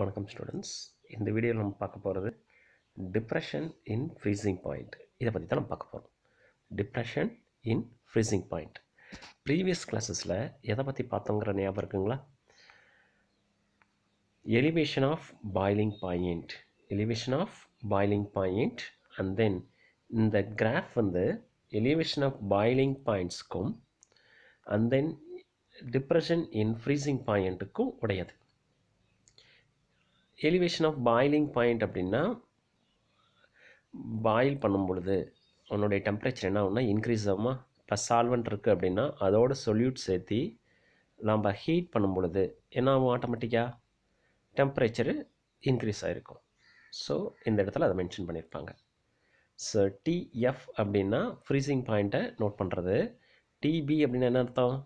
வணக்கம் ஸ்டூடெண்ட்ஸ் இந்த வீடியோவில் நம்ம பார்க்க போகிறது டிப்ரெஷன் இன் ஃப்ரீசிங் பாயிண்ட் இதை பற்றி தான் நம்ம பார்க்க போகிறோம் depression in freezing point previous கிளாஸஸில் எதை பற்றி பார்த்தோங்கிற ஞாபகம் இருக்குங்களா elevation of boiling point elevation of boiling point and then இந்த கிராஃப் வந்து எலிவேஷன் ஆஃப் பாய்லிங் பாயிண்ட்ஸ்க்கும் and then depression in freezing பாயிண்ட்டுக்கும் உடையது எலிவேஷன் ஆஃப் பாயிலிங் பாயிண்ட் அப்படின்னா பாயில் பண்ணும் பொழுது உன்னுடைய டெம்பரேச்சர் என்ன ஆகுனா இன்க்ரீஸ் ஆகுமா இப்போ சால்வெண்ட் இருக்குது அப்படின்னா அதோட சொல்யூட் சேர்த்தி நாம் ஹீட் பண்ணும் பொழுது என்ன ஆகும் ஆட்டோமேட்டிக்காக டெம்பரேச்சரு இன்க்ரீஸ் ஆகிருக்கும் ஸோ இந்த இடத்துல அதை மென்ஷன் பண்ணியிருப்பாங்க ஸோ டிஎஃப் அப்படின்னா ஃப்ரீசிங் பாயிண்ட்டை நோட் பண்ணுறது டிபி அப்படின்னா என்ன அர்த்தம்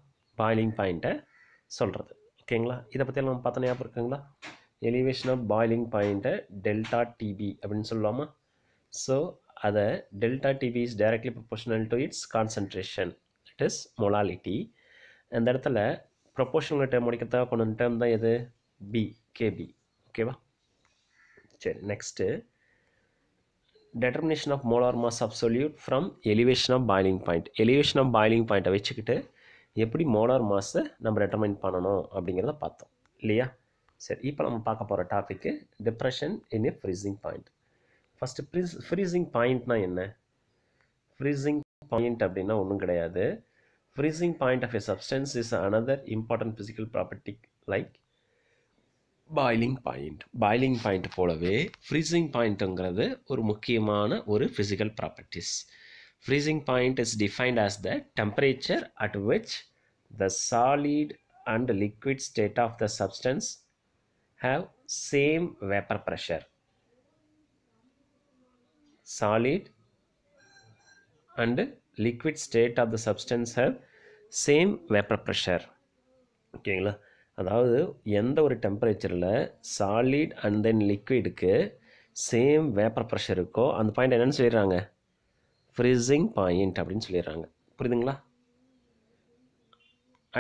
பாயிலிங் பாயிண்ட்டை சொல்கிறது ஓகேங்களா இதை பற்றியெல்லாம் பார்த்தோன்னே ஞாபகம் இருக்குங்களா எலிவேஷன் ஆஃப் boiling பாயிண்ட்டை டெல்டா TB அப்படின்னு சொல்லலாமா ஸோ அதை delta TB is directly proportional to its concentration it is molality அந்த இடத்துல proportional term முடிக்கிறதாக கொண்டு term தான் எது KB okay ஓகேவா சரி next determination of molar mass of solute from elevation of boiling point elevation of boiling பாயிண்ட்டை வச்சுக்கிட்டு எப்படி மோலார் மாஸை நம்ம determine பண்ணணும் அப்படிங்கிறத பார்த்தோம் இல்லையா சரி இப்போ நம்ம பார்க்க போகிற topic depression in a freezing point first freeze freezing பாயிண்ட்னா என்ன ஃப்ரீசிங் பாயிண்ட் அப்படின்னா ஒன்றும் கிடையாது freezing point of a substance is another important physical property like boiling point boiling point போலவே ஃப்ரீசிங் பாயிண்ட்டுங்கிறது ஒரு முக்கியமான ஒரு physical properties freezing point is defined as the temperature at which the solid and liquid state of the substance have same vapor pressure. Solid and liquid state of the substance have same vapor pressure. ஓகேங்களா அதாவது எந்த ஒரு டெம்பரேச்சரில் solid and then லிக்விடுக்கு same vapour pressure இருக்கோ அந்த point என்னென்னு சொல்லிடுறாங்க ஃப்ரீசிங் பாயிண்ட் அப்படின்னு சொல்லிடுறாங்க புரியுதுங்களா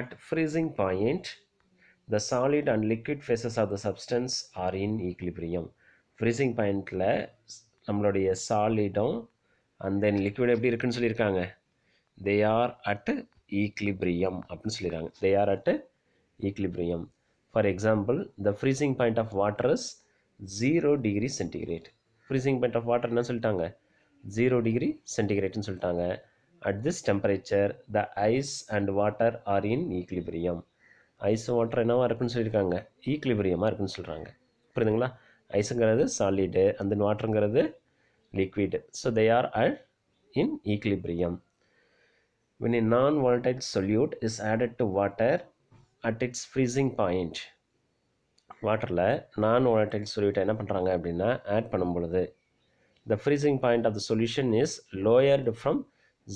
at freezing point the solid and liquid phases of the substance are in equilibrium freezing பாயிண்ட்டில் நம்மளுடைய சாலிடும் அண்ட் தென் லிக்விட் எப்படி இருக்குன்னு சொல்லியிருக்காங்க தே ஆர் அட் ஈக்லிபிரியம் அப்படின்னு சொல்லிடுறாங்க they are at equilibrium for example the freezing point of water is zero degree centigrade freezing point of water என்ன சொல்லிட்டாங்க zero degree சென்டிகிரேட்னு சொல்லிட்டாங்க at this temperature the ice and water are in equilibrium ice water என்னவாக இருக்குன்னு சொல்லியிருக்காங்க ஈக்லிபிரியமாக இருக்குன்னு சொல்கிறாங்க புரியுதுங்களா ஐஸுங்கிறது சாலிடு அந்த வாட்டருங்கிறது liquid so they are all in equilibrium when a non volatile solute is added to water at its freezing point வாட்டரில் நான் வால்டைட் சொல்யூட்டை என்ன பண்ணுறாங்க அப்படின்னா ஆட் பண்ணும் பொழுது the freezing point of the solution is lowered from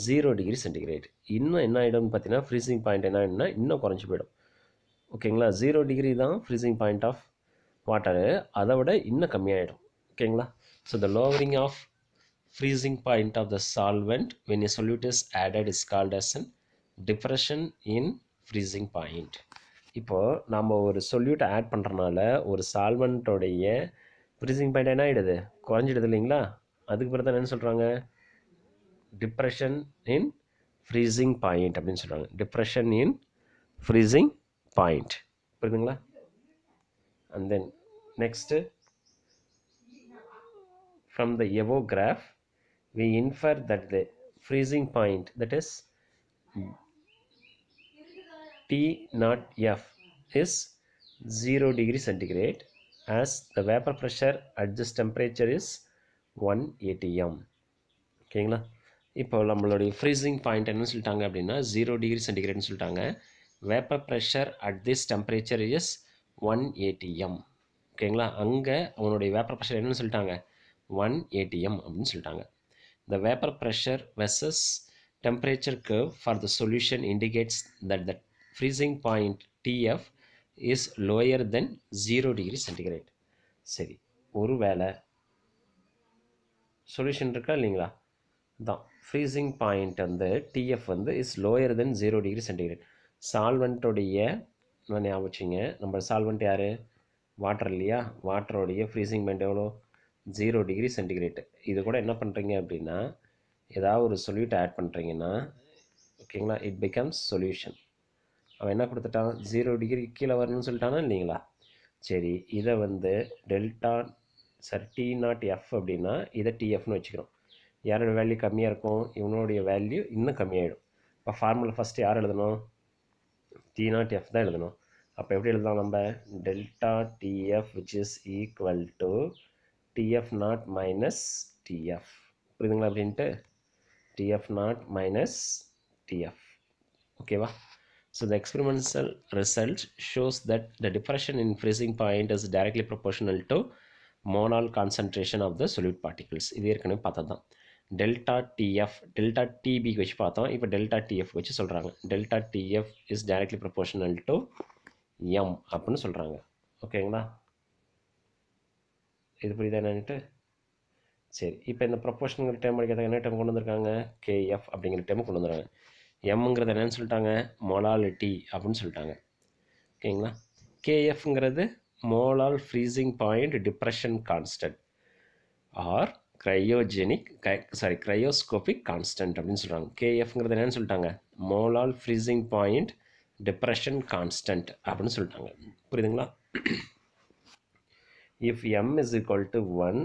zero degree centigrade இன்னும் என்ன ஆகிடும்னு பார்த்தீங்கன்னா freezing point என்ன ஆகிடும்னா இன்னும் குறைஞ்சி போயிடும் ஓகேங்களா ஜீரோ டிகிரி தான் ஃப்ரீசிங் பாயிண்ட் ஆஃப் வாட்டரு அதை விட இன்னும் கம்மியாகிடும் ஓகேங்களா so the lowering of freezing point of the solvent when a solute is added is called depression in depression point இப்போது நம்ம ஒரு சொல்யூட் ஆட் பண்ணுறனால ஒரு சால்வெண்ட்டோடைய ஃப்ரீசிங் பாயிண்ட் என்ன ஆகிடுது குறைஞ்சிடுது இல்லைங்களா அதுக்கு பிறகு தான் என்ன சொல்கிறாங்க டிப்ரெஷன் இன் ஃப்ரீசிங் பாயிண்ட் அப்படின்னு சொல்கிறாங்க டிப்ரெஷன் இன் ஃப்ரீசிங் பாயிண்ட் புரியுதுங்களா and then next from the above graph we infer that the freezing point that is T not F is 0 degree centigrade as the vapor pressure at this temperature is 180 m ஓகேங்களா இப்போ நம்மளுடைய freezing point என்னன்னு சொல்லிட்டாங்க அப்படின்னா zero degree சென்டிகிரேட்னு சொல்லிட்டாங்க vapour pressure at this temperature is one ATM ஓகேங்களா அங்கே அவனுடைய வேப்பர் ப்ரெஷர் என்னென்னு சொல்லிட்டாங்க ஒன் ஏடிஎம் அப்படின்னு சொல்லிட்டாங்க the vapour pressure versus temperature curve for the solution indicates that the freezing point TF is lower than zero degree centigrade சரி ஒரு வேளை சொல்யூஷன் இருக்கா இல்லைங்களா தான் ஃப்ரீசிங் பாயிண்ட் வந்து டிஎஃப் வந்து is lower than zero degree centigrade சால்வெண்ட்டுடைய ஞாபகம் வச்சுங்க நம்ம சால்வெண்ட் யார் வாட்டர் இல்லையா வாட்டருடைய ஃப்ரீசிங் பாயிண்ட் எவ்வளோ ஜீரோ டிகிரி சென்டிகிரேட் இது கூட என்ன பண்ணுறீங்க அப்படின்னா ஏதாவது ஒரு சொல்யூட் ஆட் பண்ணுறீங்கன்னா ஓகேங்களா இட் பிகம்ஸ் சொல்யூஷன் அவன் என்ன கொடுத்துட்டான் ஜீரோ டிகிரி கீழே வரணும்னு சொல்லிட்டானா இல்லைங்களா சரி இதை வந்து delta sir T naught F அப்படின்னா இதை டிஎஃப்னு வச்சுக்கிறோம் யாரோட வேல்யூ கம்மியாக இருக்கும் இவனுடைய வேல்யூ இன்னும் கம்மியாகிடும் இப்போ ஃபார்முலா ஃபஸ்ட்டு யார் எழுதணும் டி நாட் எஃப் தான் எழுதணும் அப்போ எப்படி எழுதலாம் நம்ம delta TF which is equal to TF naught minus TF புரியுதுங்களா அப்படின்ட்டு டிஎஃப் நாட் மைனஸ் டிஎஃப் ஓகேவா So the experimental result shows that the depression in freezing point is directly proportional to monal concentration of the solute particles. இது ஏற்கனவே பார்த்ததான் delta TF delta TB வச்சு பார்த்தோம் இப்போ delta TF வச்சு சொல்கிறாங்க delta TF is directly proportional to M அப்படின்னு சொல்கிறாங்க ஓகேங்களா இது புரியுதா என்னன்ட்டு சரி இப்போ இந்த ப்ரொபோஷனுங்கிற டைம் அடிக்கிறதுக்கு என்ன டைம் கொண்டு வந்திருக்காங்க கேஎஃப் அப்படிங்கிற டைம் கொண்டு வந்துடுறாங்க எம்ங்கிறது என்னன்னு சொல்லிட்டாங்க மொலாலிட்டி அப்படின்னு சொல்லிட்டாங்க ஓகேங்களா கேஎஃப்ங்கிறது molal freezing point depression constant or cryogenic sorry cryoscopic constant அப்படின்னு சொல்கிறாங்க கேஎஃப்ங்கிறது என்னன்னு சொல்லிட்டாங்க molal freezing point depression constant அப்படின்னு சொல்லிட்டாங்க புரியுதுங்களா if M is equal to one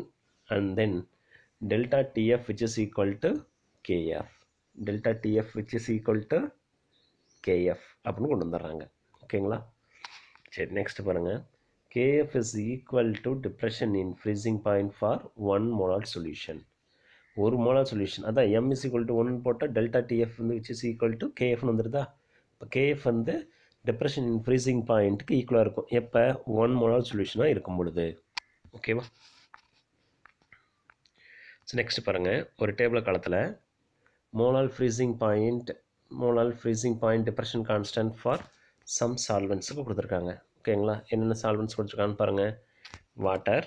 and then delta TF which is equal to KF delta TF which is equal to KF அப்படின்னு கொண்டு வந்துடுறாங்க ஓகேங்களா சரி நெக்ஸ்ட் பாருங்கள் KF is equal to depression in freezing point for 1 molar solution. ஒரு molar solution அதான் M is equal to one போட்டால் delta TF வந்து விச் இஸ் ஈக்குவல் டு கேஎஃப்னு வந்துடுதா இப்போ கேஎஃப் வந்து டிப்ரெஷன் இன் ஃப்ரீசிங் பாயிண்ட்டுக்கு ஈக்குவலாக இருக்கும் எப்போ ஒன் மோலார் சொல்யூஷனாக இருக்கும் பொழுது ஓகேவா ஸோ நெக்ஸ்ட் பாருங்கள் ஒரு டேபிளை காலத்தில் molal freezing point molal freezing point depression constant for some சால்வென்ட்ஸுக்கு கொடுத்துருக்காங்க ஓகேங்களா என்னென்ன சால்வன்ஸ் கொடுத்துருக்கான்னு பாருங்கள் water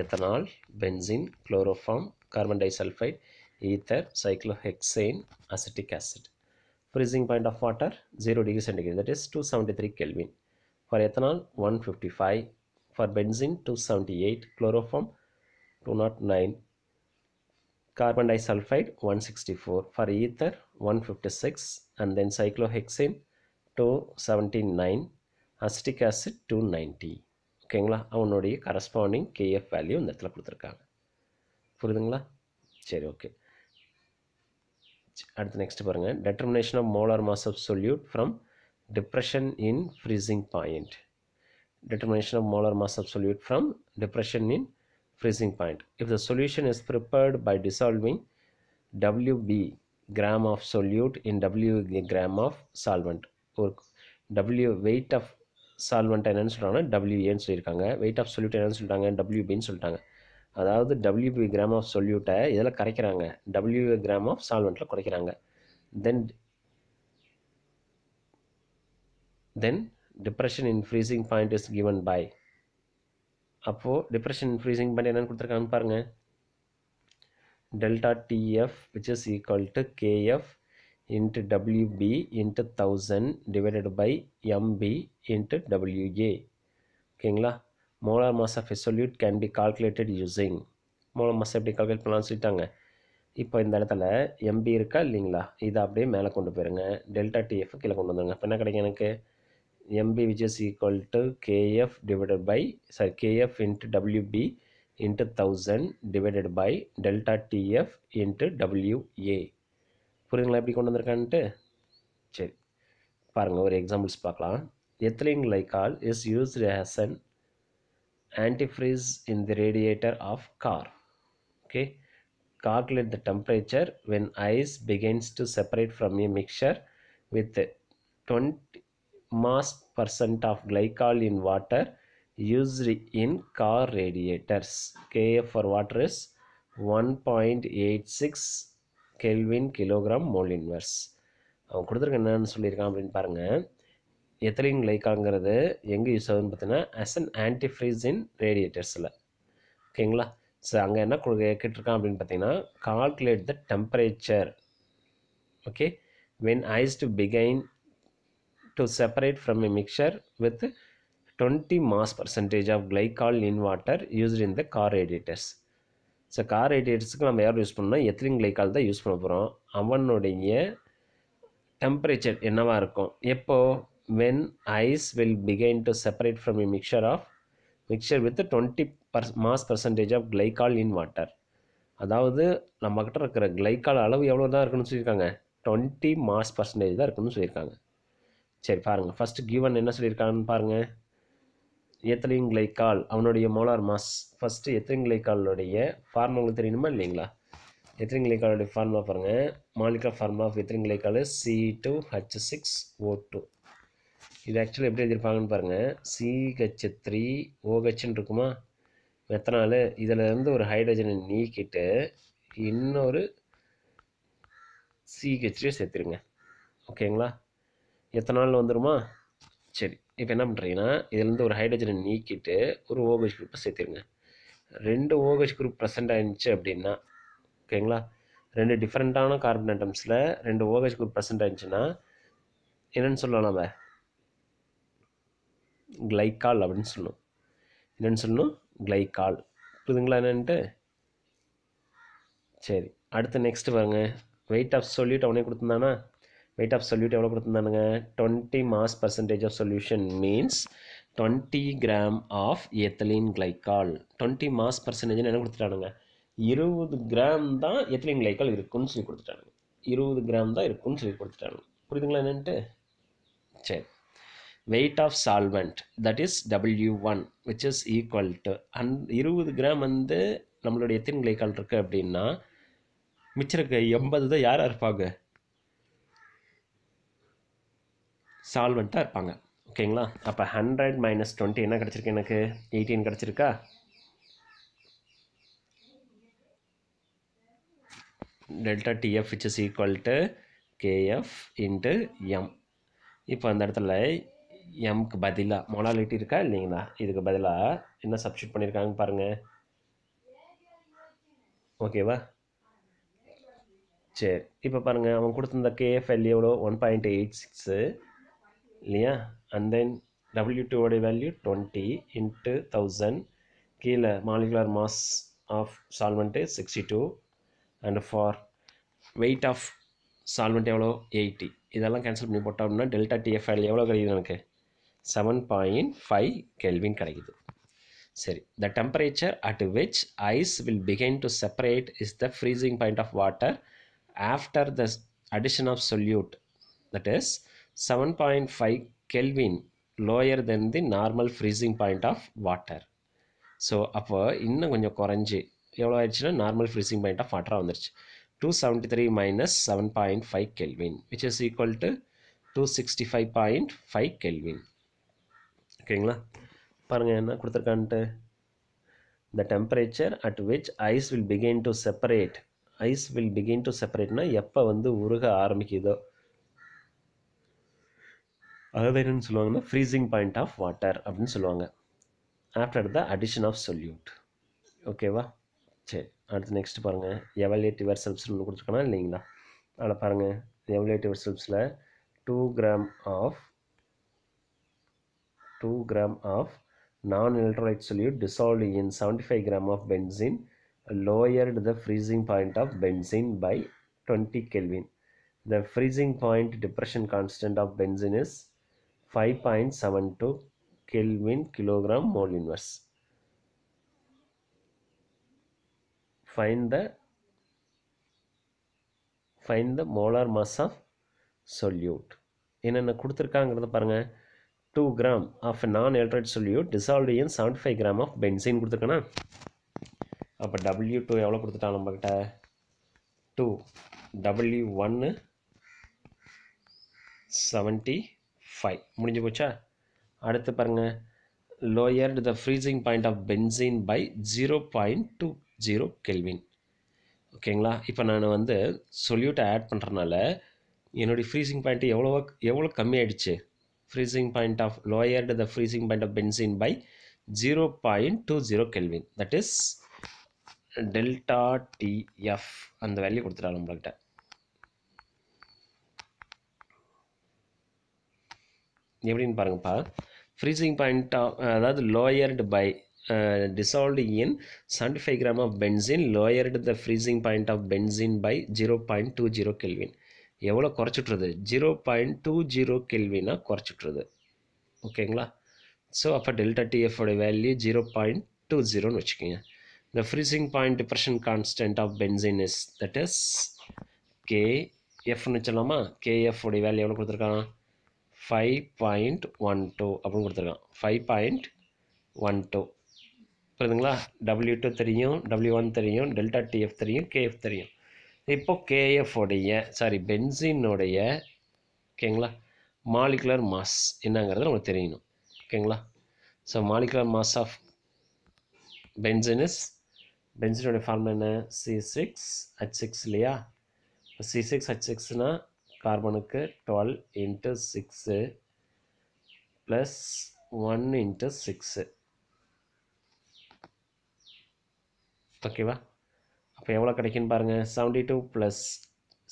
ethanol benzene chloroform carbon disulphide ether cyclohexane acetic acid freezing point of water 0 degree centigrade that is 273 Kelvin. For ethanol 155, for benzene 278, chloroform 209, carbon disulfide 164, for ether 156 and then cyclohexane 279, acetic acid two ninety ஓகேங்களா அவனுடைய corresponding KF value இந்த இடத்துல கொடுத்துருக்காங்க புரியுதுங்களா சரி okay அடுத்து next பாருங்கள் determination of molar mass of solute from depression in freezing point determination of molar mass of solute from depression in freezing point if the solution is prepared by dissolving WB gram of solute in W gram of solvent ஒரு W weight of solvent என்னென்னு சொல்கிறாங்கன்னா டபிள்யூஏன்னு e சொல்லியிருக்காங்க weight of solute என்னென்னு சொல்லிட்டாங்க டபிள்யூபின்னு சொல்லிட்டாங்க அதாவது WB gram of சொல்யூட்டை இதில் கரைக்கிறாங்க டபிள்யூ கிராம் ஆஃப் சால்வெண்ட்டில் குறைக்கிறாங்க then then depression in freezing point is given by அப்போது டிப்ரெஷன் ஃப்ரீசிங் பாயிண்ட் என்னென்னு கொடுத்துருக்காங்கன்னு பாருங்கள் delta TF which is equal to KF into WB into 1000 divided by MB into WA. ஓகேங்களா a solute can be calculated can be calculated using a solute எப்படி calculate பண்ணலாம்னு சொல்லிட்டாங்க இப்போ இந்த இடத்துல எம்பி இருக்கா இல்லைங்களா இதை அப்படியே மேலே கொண்டு போயிருங்க டெல்டா டிஎஃப் கீழே கொண்டு வந்துருங்க என்ன கிடைக்கும் எனக்கு MB which is equal to KF divided by sorry, KF into WB into thousand divided by delta TF into WA. புரியுதுங்களா எப்படி கொண்டு வந்திருக்கான்ட்டு சரி பாருங்கள் ஒரு எக்ஸாம்பிள்ஸ் பார்க்கலாம் ethylene glycol is used as an antifreeze in the radiator of car okay calculate the calculate the temperature when ice begins to separate from a mixture with 20 mass percent of glycol in water used in car radiators. KF one point eight six kelvin kilogram mole inverse அவன் கொடுத்துருக்க என்னன்னு சொல்லியிருக்கான் அப்படின்னு பாருங்கள் எத்தலின் லைக்காங்கிறது எங்கே use ஆகுதுன்னு பார்த்தீங்கன்னா as an antifreeze in ரேடியேட்டர்ஸில் ஓகேங்களா ஸோ அங்கே என்ன கேட்டிருக்கான் அப்படின்னு பார்த்தீங்கன்னா calculate the temperature okay when ice to begin to separate from a mixture with twenty mass percentage of glycol in water used in the car radiators so ரேடியேட்டர்ஸுக்கு நம்ம யார் யூஸ் பண்ணோம் எத்திலின் கிளைக்கால் தான் யூஸ் பண்ண போகிறோம் அவனுடைய temperature என்னவாக இருக்கும் எப்போது when ice will begin to separate from a mixture of mixture with twenty per mass percentage of glycol in water அதாவது நம்மக்கிட்ட இருக்கிற கிளைக்கால் அளவு எவ்வளோ தான் இருக்குன்னு சொல்லியிருக்காங்க டுவெண்ட்டி மாஸ் பர்சன்டேஜ் தான் இருக்குன்னு சொல்லியிருக்காங்க சரி பாருங்கள் ஃபஸ்ட்டு கிவன் என்ன சொல்லியிருக்காங்கன்னு பாருங்கள் எத்தலின் கிளைக்கால் அவனுடைய மோலார் மாஸ் ஃபஸ்ட்டு எத்தலின் கிளைக்காலுடைய ஃபார்மா உங்களுக்கு தெரியணுமா இல்லைங்களா எத்தலின் கிளைக்காலுடைய ஃபார்முலா பாருங்கள் molecular formula of ethylene glycol C two H six O two இது ஆக்சுவலாக எப்படி எழுதியிருப்பாங்கன்னு பாருங்கள் சிஹெச் த்ரீ ஓஹெச்ன்னு இருக்குமா மெத்தனால் இதில் இருந்து ஒரு ஹைட்ரஜனை நீக்கிட்டு இன்னொரு சிஹெச்லேயே சேர்த்துருங்க ஓகேங்களா எத்தனால் வந்துடுமா சரி இப்போ என்ன பண்ணுறீங்கன்னா இதுலேருந்து ஒரு ஹைட்ரஜனை நீக்கிட்டு ஒரு ஓஹெச் OH குரூப்பை சேர்த்துருங்க ரெண்டு ஓஹெச் குரூப் ப்ரெசென்ட் ஆயிடுச்சு அப்படின்னா ஓகேங்களா ரெண்டு டிஃப்ரெண்ட்டான கார்பன் ஐட்டம்ஸில் ரெண்டு ஓஹெச் குரூப் ப்ரெசென்ட் ஆயிடுச்சுன்னா என்னென்னு சொல்லலாம் நம்ம கிளைக்கால் அப்படின்னு சொல்லணும் என்னென்னு சொல்லணும் கிளைக்கால் புரியுதுங்களா என்னென்ட்டு சரி அடுத்து நெக்ஸ்ட்டு பாருங்க வெயிட் ஆஃப் சொல்யூட் அவனே கொடுத்துருந்தானா வெயிட் ஆஃப் சொல்யூட் எவ்வளோ கொடுத்துருந்தானுங்க twenty mass percentage of solution means twenty gram of ethylene glycol twenty mass பர்சன்டேஜ்னு என்ன கொடுத்துட்டானுங்க இருபது கிராம் தான் எத்தலின் கிளைக்கால் இருக்குன்னு சொல்லி கொடுத்துட்டானுங்க இருபது கிராம் தான் இருக்குன்னு சொல்லி கொடுத்துட்டானுங்க புரியுதுங்களா என்னன்ட்டு சரி weight of solvent that is W one which is equal to an இருபது கிராம் வந்து நம்மளுடைய எத்தனை கிளைக்கால் இருக்குது அப்படின்னா மிச்சம் இருக்க எண்பது தான் யாராக இருப்பாங்க சால்வெண்ட்டாக இருப்பாங்க ஓகேங்களா அப்போ ஹண்ட்ரட் மைனஸ் டுவெண்ட்டி என்ன கிடச்சிருக்கு எனக்கு எயிட்டீன் கிடச்சிருக்கா delta TF which is equal to KF into M இப்போ அந்த இடத்துல எம்க்கு பதிலாக மொனாலிட்டி இருக்கா இல்லைங்களா இதுக்கு பதிலாக என்ன சப்ஸ்டியூட் பண்ணியிருக்காங்க பாருங்கள் ஓகேவா சரி இப்போ பாருங்கள் அவன் கொடுத்துருந்த கேஎஃப்எல் எவ்வளோ ஒன் பாயிண்ட் எயிட் சிக்ஸு இல்லையா அண்ட் தென் டபிள்யூ டூவோடைய வேல்யூ டுவெண்ட்டி இன்ட்டு தௌசண்ட் கீழே molecular mass of solvent sixty two and for weight of solvent எவ்வளோ எயிட்டி இதெல்லாம் கேன்சல் பண்ணி போட்டோம் அப்படின்னா டெல்டா டிஎஃப்எல் எவ்வளோ கிடைக்குது எனக்கு செவன் பாயிண்ட் ஃபைவ் கெல்வின் கிடைக்குது சரி the temperature at which ice will begin to separate is the freezing point of water after the addition of solute that is seven point five kelvin lower than the normal freezing point of water so அப்போ இன்னும் கொஞ்சம் குறைஞ்சி எவ்வளோ ஆயிடுச்சுன்னா normal freezing point of வாட்டராக வந்துருச்சு two seventy three minus seven point five kelvin which is equal to two sixty five point five kelvin ஓகேங்களா பாருங்கள் என்ன கொடுத்துருக்கான்ட்டு the temperature at which ice will begin to separate ice will begin to செப்பரேட்னா எப்போ வந்து உருக ஆரம்பிக்குதோ அதாவது என்னென்னு சொல்லுவாங்கன்னா ஃப்ரீசிங் பாயிண்ட் ஆஃப் வாட்டர் அப்படின்னு சொல்லுவாங்க after the addition of solute ஓகேவா சரி அடுத்து நெக்ஸ்ட் பாருங்கள் எவலேட் இவர் செல்ஸ்னு ஒன்று கொடுத்துருக்கோன்னா இல்லைங்களா அதில் பாருங்கள் எவலேட் இவர் செல்ஸில் two gram of two gram of non electrolyte solute dissolve in seventy five gram of benzene lowered the freezing point of benzene by 20 kelvin the freezing point depression constant of benzene is five point seven two kelvin kilogram mole inverse find the find the molar mass of solute என்னென்ன கொடுத்துருக்காங்கிறத பாருங்கள் two gram of non electrolyte solute dissolved in seventy five gram of benzene கொடுத்துருக்கேன்னா அப்போ W two எவ்வளோ கொடுத்துட்டான் நம்மக்கிட்ட two W ஒன்று seventy five முடிஞ்சு போச்சா அடுத்து பாருங்கள் lowered the freezing point of benzene by zero point two zero kelvin ஓகேங்களா இப்போ நான் வந்து சொல்யூட்டை ஆட் பண்ணுறனால என்னுடைய ஃப்ரீசிங் பாயிண்ட்டு எவ்வளோ எவ்வளோ கம்மியாயிடுச்சு freezing point of lower the freezing point of benzene by zero point two zero kelvin that is delta TF அந்த வேல்யூ கொடுத்துட்டாங்க நம்மள்கிட்ட எப்படின்னு பாருங்கப்பா ஃப்ரீசிங் பாயிண்ட் uh, அதாவது lowered by dissolved in seventy five gram of benzene lowered the freezing point of benzene by zero point two zero kelvin எவ்வளோ குறைச்சிட்ருது zero point two zero கெல்வினா குறைச்சிட்ருது ஓகேங்களா ஸோ அப்போ டெல்டா டிஎஃபோட வேல்யூ ஜீரோ பாயிண்ட் டூ ஜீரோன்னு வச்சுக்கோங்க the freezing point depression constant of benzene is that is எஃப்னு வச்சிடலாமா கேஎஃப் உடைய வேல்யூ எவ்வளோ கொடுத்துருக்கான் ஃபைவ் பாயிண்ட் ஒன் டூ அப்படின்னு கொடுத்துருக்கான் ஃபைவ் பாயிண்ட் ஒன் டூ புரியுதுங்களா டபிள்யூ டூ தெரியும் டபிள்யூ ஒன் தெரியும் டெல்டா டிஎஃப் தெரியும் கேஎஃப் தெரியும் இப்போ கேஎஃப் உடைய சாரி பென்சினுடைய ஓகேங்களா மாலிகுலர் மாஸ் என்னங்கிறது நமக்கு தெரியணும் ஓகேங்களா so molecular mass of benzene பென்சினுடைய ஃபார்ம் என்ன சி சிக்ஸ் ஹச் சிக்ஸ் இல்லையா சி சிக்ஸ் ஹச் சிக்ஸ்னால் கார்பனுக்கு twelve into six plus one into six ஓகேவா அப்போ எவ்வளோ கிடைக்குன்னு பாருங்கள் செவன்ட்டி டூ ப்ளஸ்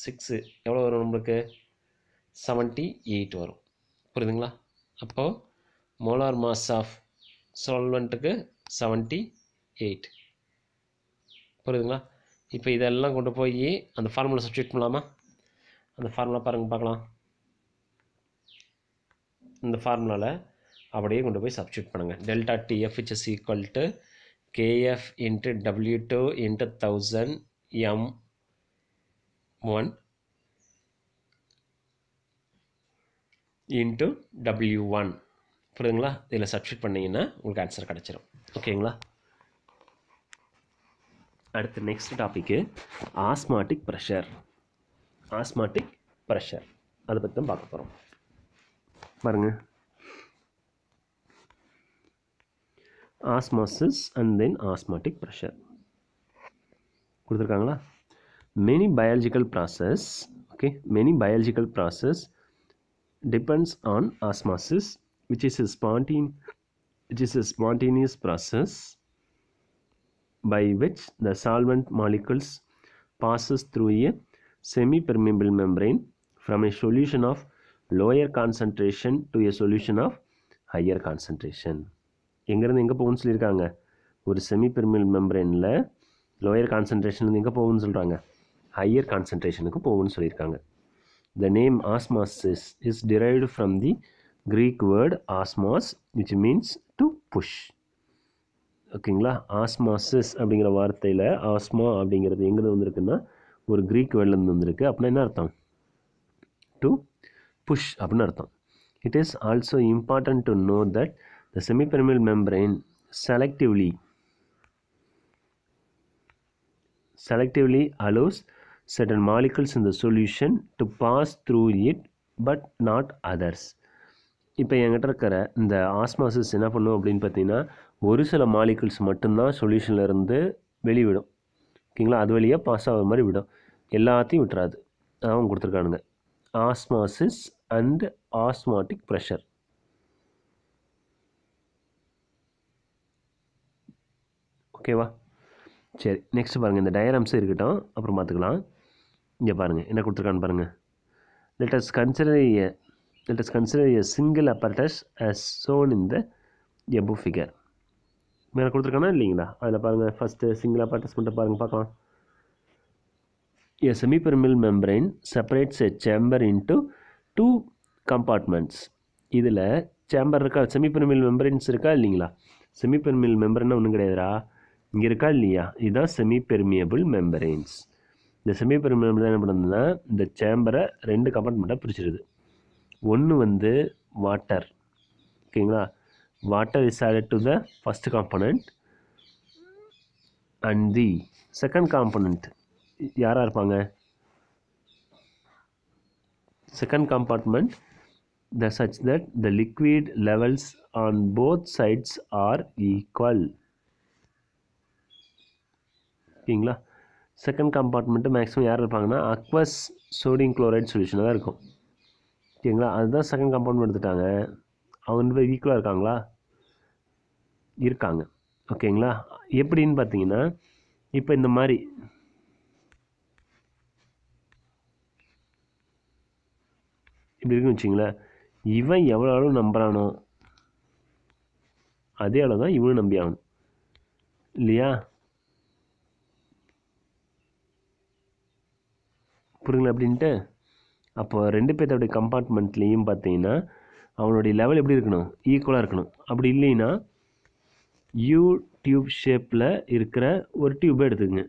சிக்ஸு எவ்வளோ வரும் நம்மளுக்கு செவன்ட்டி எயிட் வரும் புரியுதுங்களா அப்போது மோலார் மாஸ் ஆஃப் சால்வெண்ட்டுக்கு செவன்ட்டி எயிட் புரியுதுங்களா இப்போ இதெல்லாம் கொண்டு போய் அந்த ஃபார்முலா சப்ஸ்டியூட் பண்ணலாமா அந்த ஃபார்முலா பாருங்கள் பார்க்கலாம் இந்த ஃபார்முலாவில் அப்படியே கொண்டு போய் சப்ஸ்டியூட் பண்ணுங்கள் delta TF is equal to KF into W two into thousand M one into W one புரியுதுங்களா இதில் சப்ஸ்டியூட் பண்ணிங்கன்னா உங்களுக்கு ஆன்சர் கிடச்சிரும் ஓகேங்களா அடுத்து next topic osmotic pressure osmotic pressure அதை பற்றி தான் பார்க்க போகிறோம் பாருங்க osmosis and then osmotic pressure கொடுத்துருக்காங்களா many biological process okay many biological process depends on osmosis which is spontane which is a spontaneous process by which the solvent molecules bosses through a semipermeable membrane from a solution of lower concentration to a solution of higher concentration. எங்கேருந்து எங்கே போகும்னு சொல்லியிருக்காங்க ஒரு semi செமிபெர்மில் மெம்பரேனில் lower கான்சன்ட்ரேஷன்லேருந்து எங்கே போகும்னு சொல்கிறாங்க higher கான்சன்ட்ரேஷனுக்கு போகும்னு சொல்லியிருக்காங்க the name osmosis is derived from the Greek word osmos which means to push ஓகேங்களா ஆஸ்மாசிஸ் அப்படிங்கிற வார்த்தையில் ஆஸ்மா அப்படிங்கிறது எங்கேருந்து வந்திருக்குன்னா ஒரு க்ரீக் வேர்ட்லேருந்து வந்திருக்கு அப்படின்னா என்ன அர்த்தம் டு புஷ் அப்படின்னு அர்த்தம் it is also important to know that the semipermeable membrane selectively selectively allows certain molecules இந்த solution to pass through it but not others இப்போ என்கிட்ட இருக்கிற இந்த ஆஸ்மாசஸ் என்ன பண்ணும் அப்படின்னு பார்த்தீங்கன்னா ஒரு சில மாலிகுல்ஸ் மட்டும்தான் சொல்யூஷனில் இருந்து வெளிவிடும் ஓகேங்களா அது வழியாக பாஸ் ஆகிற மாதிரி விடும் எல்லாத்தையும் விட்டுறாது அவங்க கொடுத்துருக்கானுங்க ஆஸ்மாசிஸ் அண்ட் ஆஸ்மாட்டிக் ப்ரெஷர் ஓகேவா சரி நெக்ஸ்ட் பாருங்கள் இந்த டயராம்ஸும் இருக்கட்டும் அப்புறம் பார்த்துக்கலாம் இங்கே பாருங்கள் என்ன கொடுத்துருக்கான்னு பாருங்கள் let's consider let's consider a single apparatus as shown in the above figure மேலே கொடுத்துருக்கானா இல்லைங்களா அதில் பாருங்கள் ஃபஸ்ட்டு சிங்கிள் அப்பர்டஸ் மட்டும் பாருங்கள் பார்க்கலாம் a semipermeable membrane separates a chamber into two compartments இதில் சேம்பர் இருக்கா செமிபெர்மில் மெம்பரன்ஸ் இருக்கா இல்லைங்களா செமிபெர்மில் மெம்பரன் ஒன்றும் கிடையாதுரா இங்கே இருக்கா இல்லையா இதுதான் செமிபெர்மியபிள் மெம்பரேன்ஸ் இந்த செமிபெர்மியபிள் என்ன பண்ணுதுன்னா இந்த சேம்பரை ரெண்டு கம்பார்ட்மெண்ட்டாக பிரிச்சிருது ஒன்று வந்து வாட்டர் ஓகேங்களா water is added to the first component and the second component யாராக இருப்பாங்க second compartment the such that the liquid levels on both sides are equal ஓகேங்களா செகண்ட் கம்பார்ட்மெண்ட்டு மேக்ஸிமம் யார் இருப்பாங்கன்னா அக்வஸ் சோடியம் குளோரைட் சொல்யூஷனாக தான் இருக்கும் ஓகேங்களா அதுதான் செகண்ட் கம்பார்ட்மெண்ட் எடுத்துட்டாங்க அவங்க ஈக்குவலாக இருக்காங்களா இருக்காங்க ஓகேங்களா எப்படின்னு பார்த்தீங்கன்னா இப்போ இந்த மாதிரி இப்படி இருக்குன்னு வச்சிங்களேன் இவன் எவ்வளோ அளவு நம்புகிறானோ அதே அளவு தான் இவனும் நம்பி ஆகணும் இல்லையா புரியுங்களா அப்படின்ட்டு அப்போ ரெண்டு பேர்த்தோடைய கம்பார்ட்மெண்ட்லேயும் பார்த்தீங்கன்னா அவனுடைய லெவல் எப்படி இருக்கணும் ஈக்குவலாக இருக்கணும் அப்படி இல்லைன்னா யூ டியூப் ஷேப்பில் இருக்கிற ஒரு டியூப்பை எடுத்துக்கங்க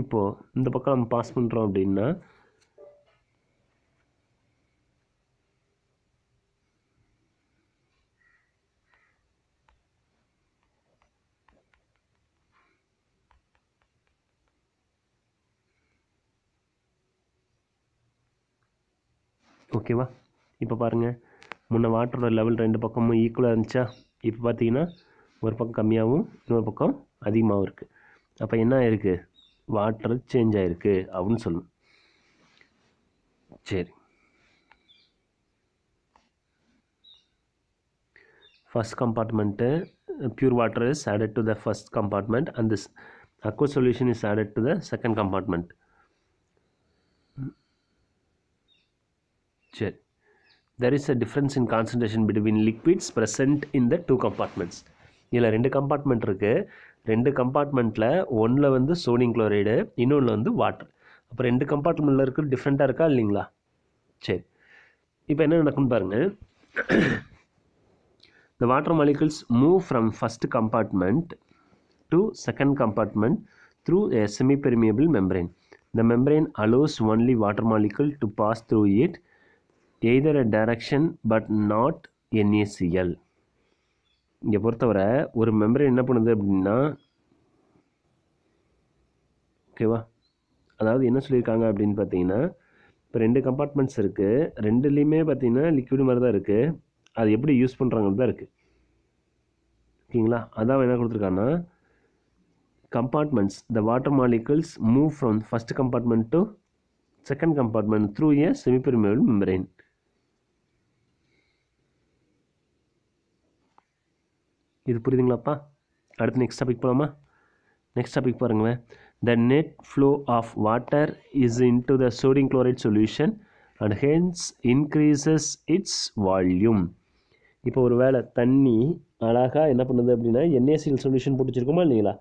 இப்போது இந்த பக்கம் நம்ம பாஸ் பண்ணுறோம் அப்படின்னா ஓகேவா இப்போ பாருங்கள் முன்ன வாட்டரோட லெவல் ரெண்டு பக்கமும் ஈக்குவலாக இருந்துச்சா இப்போ பார்த்தீங்கன்னா ஒரு பக்கம் கம்மியாகவும் இன்னொரு பக்கம் அதிகமாகவும் இருக்குது அப்போ என்ன ஆயிருக்கு வாட்டர் சேஞ்ச் ஆகிருக்கு அப்படின்னு சொல்லணும் சரி first compartment pure water is added to the first compartment அந்த aqueous solution is added to the second compartment சரி there is a difference in concentration between liquids present in the two compartments இதில் ரெண்டு compartment இருக்குது ரெண்டு கம்பார்ட்மெண்ட்டில் ஒன்றில் வந்து sodium chloride இன்னொன்றில் வந்து water அப்போ ரெண்டு கம்பார்ட்மெண்ட்டில் இருக்குது டிஃப்ரெண்ட்டாக இருக்கா இல்லைங்களா சரி இப்போ என்ன நடக்குன்னு பாருங்கள் இந்த water molecules move from first compartment to second compartment through a semipermeable membrane இந்த membrane allows only water molecule to pass through it either a direction but not NaCl இங்கே பொறுத்தவரை ஒரு மெமரி என்ன பண்ணுது அப்படின்னா ஓகேவா அதாவது என்ன சொல்லியிருக்காங்க அப்படின்னு பார்த்தீங்கன்னா இப்போ ரெண்டு கம்பார்ட்மெண்ட்ஸ் இருக்குது ரெண்டுலேயுமே பார்த்தீங்கன்னா லிக்விட் மாதிரி தான் இருக்குது அது எப்படி யூஸ் பண்ணுறாங்கிறது தான் இருக்குது ஓகேங்களா அதான் என்ன கொடுத்துருக்காங்கன்னா compartments the water molecules move from first compartment to second compartment through a semipermeable membrane இது புரியுதுங்களாப்பா அடுத்து நெக்ஸ்ட் டாபிக் போகலாமா நெக்ஸ்ட் டாபிக் பாருங்களேன் the net flow of water is into the sodium chloride solution and hence increases its volume இப்போ ஒரு வேளை தண்ணி அழகாக என்ன பண்ணுது அப்படின்னா என்ஏசிஎல் சொல்யூஷன் போட்டு வச்சுருக்கோமா இல்லைங்களா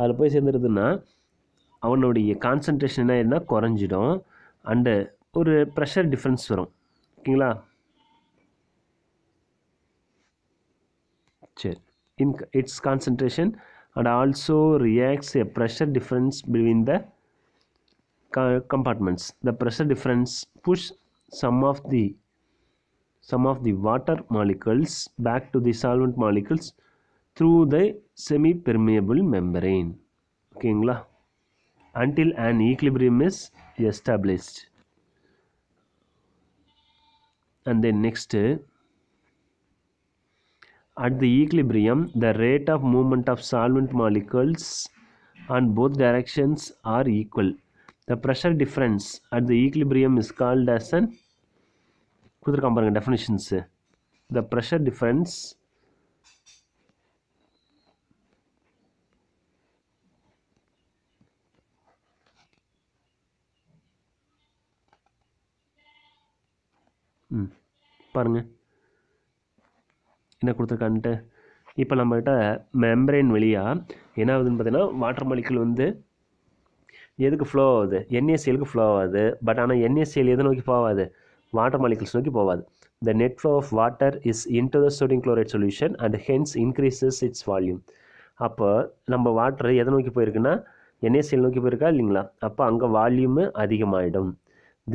அதில் போய் சேர்ந்துருதுன்னா அவனுடைய கான்சன்ட்ரேஷன் என்ன ஆயிடுனா குறைஞ்சிடும் அண்டு ஒரு ப்ரெஷர் டிஃப்ரென்ஸ் வரும் ஓகேங்களா சரி in its concentration and also reacts a pressure difference between the compartments. The pressure difference push some of the some of the water molecules back to the solvent molecules through the semi-permeable membrane. ஓகேங்களா until an equilibrium is established. And then next at the equilibrium, the rate of movement of solvent molecules on both directions are equal. The pressure difference at the equilibrium is called as an கொடுத்துருக்கான் பாருங்க டெஃபினிஷன்ஸு the pressure difference ம் என்ன கொடுத்துருக்கான்ட்டு இப்போ நம்மகிட்ட membrane வழியாக என்ன ஆகுதுன்னு பார்த்தீங்கன்னா வாட்டர் மாலிக்கல் வந்து எதுக்கு ஃப்ளோ ஆகுது என்எஸ்சிஎலுக்கு ஃப்ளோ ஆகாது பட் ஆனால் என்எஸ்சிஎல் எதை நோக்கி போகாது வாட்டர் மாலிகல்ஸ் நோக்கி போகாது the net flow of water is into the sodium chloride solution and hence increases its volume அப்போ நம்ம வாட்டர் எதை நோக்கி போயிருக்குன்னா என்எஸ்சிஎல் நோக்கி போயிருக்கா இல்லைங்களா அப்போ அங்கே வால்யூமு அதிகமாகிடும்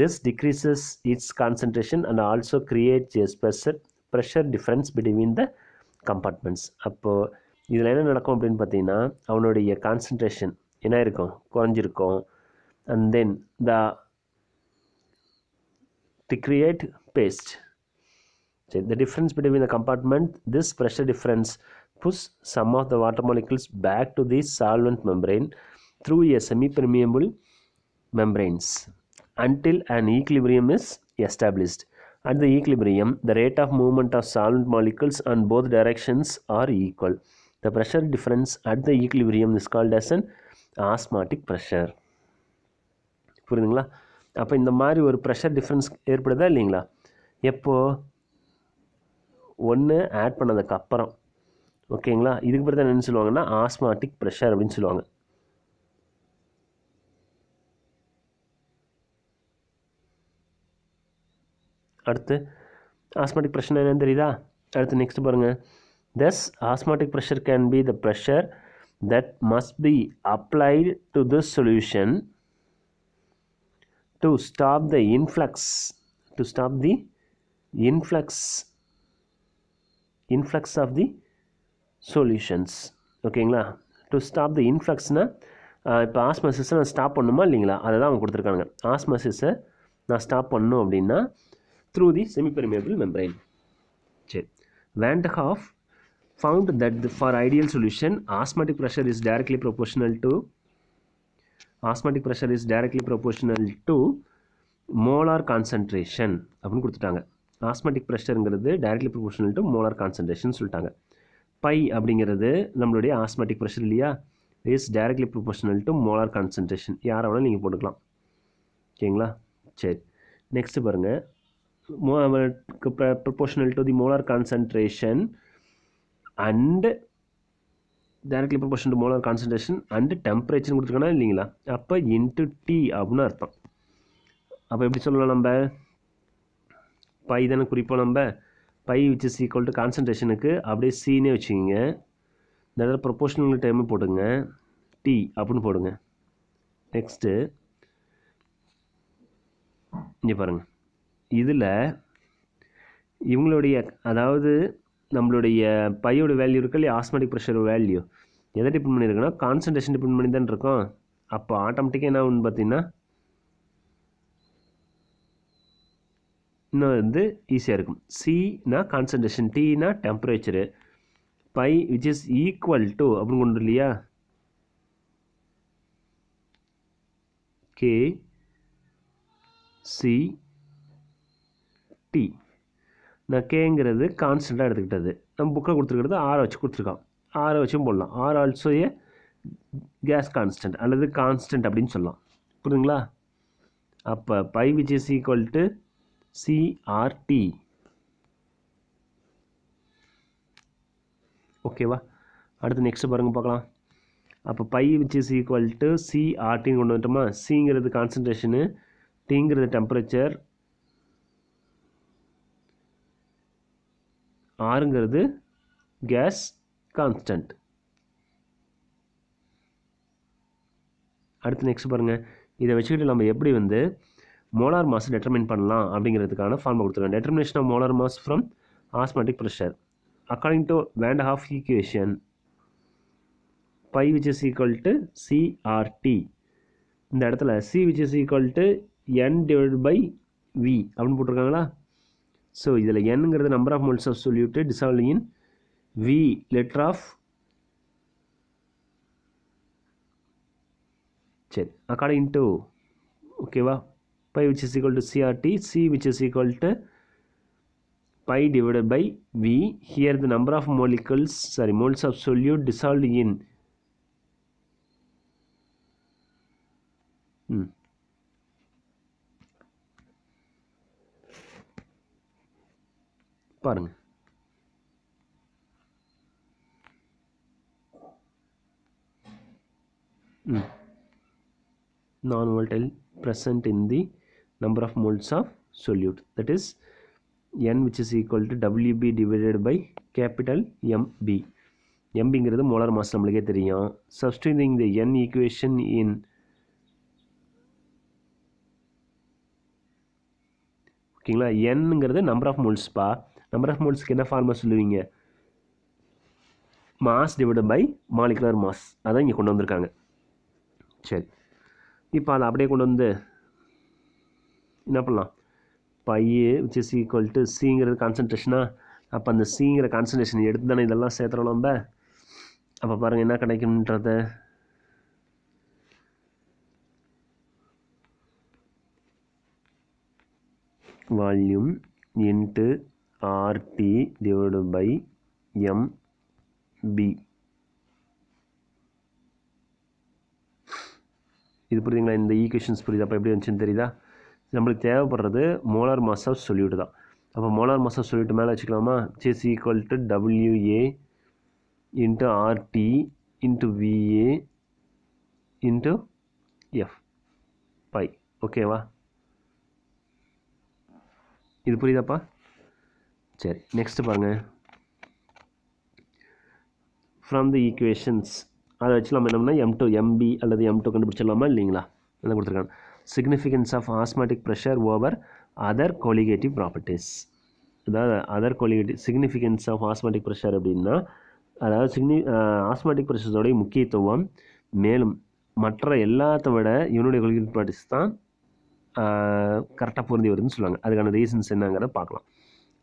this decreases its concentration and also create a spaced pressure difference between the compartments அப்போது இதில் என்ன நடக்கும் அப்படின்னு பார்த்தீங்கன்னா அவனுடைய கான்சன்ட்ரேஷன் என்ன இருக்கும் குறைஞ்சிருக்கும் and then the to create paste சரி the difference between the compartment this pressure difference push some of the water molecules back to the solvent membrane through a semipermeable membranes until and equilibrium is established At the equilibrium, the rate of movement of solvent molecules on both directions are equal. The pressure difference at the equilibrium is called as an osmotic pressure புரியுதுங்களா அப்போ இந்த மாதிரி ஒரு pressure difference ஏற்படுதா இல்லைங்களா எப்போது ஒன்று add பண்ணதுக்கு ஓகேங்களா இதுக்கு பிறகு என்ன சொல்லுவாங்கன்னா ஆஸ்மாட்டிக் ப்ரெஷர் அப்படின்னு சொல்லுவாங்க அடுத்து ஆஸ்மாட்டிக் ப்ரெஷர் என்னென்னு தெரியுதா அடுத்து நெக்ஸ்ட் பாருங்கள் thus osmotic pressure can be the pressure that must be applied to this solution to stop the influx to stop the influx influx of the solutions ஓகேங்களா to stop the இன்ஃப்ளக்ஸ்னால் இப்போ ஆஸ்மசிஸை நான் stop பண்ணணுமா இல்லைங்களா அதை தான் அவங்க கொடுத்துருக்காங்க ஆஸ்மசிஸை நான் ஸ்டாப் பண்ணணும் அப்படின்னா through the semipermeable membrane. Okay. Van de Hoff found that the, for ideal solution, osmotic pressure is directly proportional to osmotic pressure is directly proportional to molar concentration அப்படின்னு கொடுத்துட்டாங்க ஆஸ்மெட்டிக் ப்ரெஷருங்கிறது directly proportional to molar concentration சொல்லிட்டாங்க pi அப்படிங்கிறது நம்மளுடைய osmotic pressure இல்லையா is directly proportional to molar concentration யாரை வேணாலும் நீங்கள் போட்டுக்கலாம் ஓகேங்களா சரி நெக்ஸ்ட்டு பாருங்கள் Uh, proportional to the molar concentration and directly proportion to molar concentration and temperature கொடுத்துருக்கானா இல்லைங்களா அப்போ இன்ட்டு டி அப்படின்னு அர்த்தம் அப்போ எப்படி சொல்லலாம் நம்ம பை தானே குறிப்போம் நம்ம pi which is equal to கான்சன்ட்ரேஷனுக்கு அப்படியே சீனே வச்சுக்கோங்க இந்த இடத்துல ப்ரொபோஷனல் டைமு போடுங்க டி அப்படின்னு போடுங்க நெக்ஸ்ட்டு இங்கே பாருங்கள் இதில் இவங்களுடைய அதாவது நம்மளுடைய பையோட வேல்யூ இருக்கு இல்லையா ஆஸ்மெட்டிக் ப்ரெஷர் வேல்யூ எதை டிபெண்ட் பண்ணியிருக்குன்னா கான்சன்ட்ரேஷன் டிபெண்ட் பண்ணி தான் இருக்கோம் அப்போ ஆட்டோமேட்டிக்காக என்ன ஆகுன்னு பார்த்தீங்கன்னா இன்னும் வந்து ஈஸியாக இருக்கும் சினா கான்சன்ட்ரேஷன் டீனா temperature pi which is equal to அப்படின்னு கொண்டு இல்லையா கே சி டி நான் கேங்கிறது கான்ஸ்டண்ட்டாக எடுத்துக்கிட்டது நம்ம புக்கில் கொடுத்துருக்கிறது ஆரை வச்சு கொடுத்துருக்கான் ஆரை வச்சும் போடலாம் R also a gas constant அல்லது கான்ஸ்டன்ட் அப்படின்னு சொல்லலாம் புரியுதுங்களா அப்போ pi which is equal to CRT ஓகேவா அடுத்து நெக்ஸ்ட் பாருங்கள் பார்க்கலாம் அப்போ pi which is equal to சிஆர்டின்னு கொண்டு வந்துட்டோமா சிங்கிறது கான்சன்ட்ரேஷனு டீங்கிறது டெம்பரேச்சர் ஆறுங்கிறது கேஸ் கான்ஸ்டன்ட் அடுத்து நெக்ஸ்ட் பாருங்கள் இதை வச்சுக்கிட்டு நம்ம எப்படி வந்து மோலார் மாஸ் டெட்டர்மின் பண்ணலாம் அப்படிங்கிறதுக்கான ஃபார்ம் கொடுத்துருக்கோம் determination of molar mass from osmotic pressure according to van't Hoff equation pi which is equal to CRT இந்த இடத்துல C which is equal to N divide by V அப்படின்னு போட்டிருக்காங்களா ஸோ இதில் எண்ணுங்கிறது number of moles of solute dissolve in V litre of சரி according to ஓகேவா pi which is equal to CRT C which is equal to pi divided by V here the number of molecules sorry moles of solute dissolve in பாருங்க non-volatile present in the number of moles of solute that is n which is equal to wb divided by capital mb mb இங்குருது molar mass நம்மலுக்கே தெரியாம் substituting the n equation in இங்குருது number of moles பா number of மோல்ஸ்க்கு என்ன formula சொல்லுவீங்க mass divided by molecular mass அதான் இங்கே கொண்டு வந்திருக்காங்க சரி இப்போ அதை அப்படியே கொண்டு வந்து என்ன பண்ணலாம் பையு விச் இஸ் ஈக்குவல் டு சிங்கிறது கான்சன்ட்ரேஷனாக அப்போ அந்த சிங்கிற கான்சன்ட்ரேஷன் எடுத்து தானே இதெல்லாம் சேர்த்துறோம் நம்ம அப்போ பாருங்கள் என்ன கிடைக்கும்ன்றத volume into RT divide by MB இது புரியுதுங்களா இந்த ஈக்குவேஷன்ஸ் புரியுது அப்போ எப்படி வந்துச்சுன்னு தெரியுதா நம்மளுக்கு தேவைப்படுறது மோலார் மாஸ் ஆஃப் சொல்யூட்டு தான் அப்போ மோலார் மாஸ் ஆஃப் சொல்யூட்டு மேலே வச்சுக்கலாமா C is equal to WA into RT into VA into F pi ஓகேவா இது புரியுதாப்பா சரி நெக்ஸ்ட்டு பாருங்கள் ஃப்ரம் தி ஈக்குவேஷன்ஸ் அதை வச்சு நம்ம என்னம்னா எம் டூ எம்பி அல்லது எம் டூ கண்டுபிடிச்சிடலாமா இல்லைங்களா என்ன கொடுத்துருக்காங்க significance of osmotic pressure over other colligative properties அதாவது other colligative significance of osmotic pressure அப்படின்னா அதாவது சிக்னி ஆஸ்மேட்டிக் ப்ரெஷர்ஸோடைய முக்கியத்துவம் மேலும் மற்ற எல்லாத்த விட இவனுடைய கொலிகேட்டிவ் ப்ராப்பர்ட்டிஸ் தான் கரெக்டாக பொருந்தி வருதுன்னு சொல்லுவாங்க அதுக்கான ரீசன்ஸ் என்னங்கிறத பார்க்கலாம்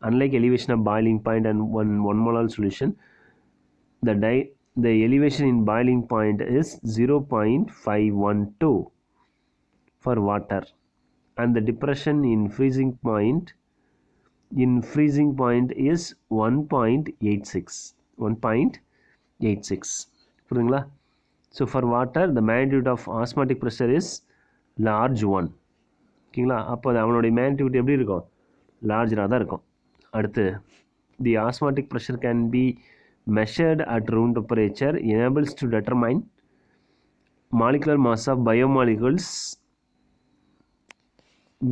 unlike elevation of boiling point and one, one molar solution, the, di the elevation in boiling point is 0.512 for water and the depression in freezing point in freezing point is 1.86 1.86 so for water the magnitude of osmotic pressure is large one ஓகேங்களா அப்போ அவனுடைய magnitude அடுத்து the osmotic pressure can be measured at room temperature enables to determine molecular mass of biomolecules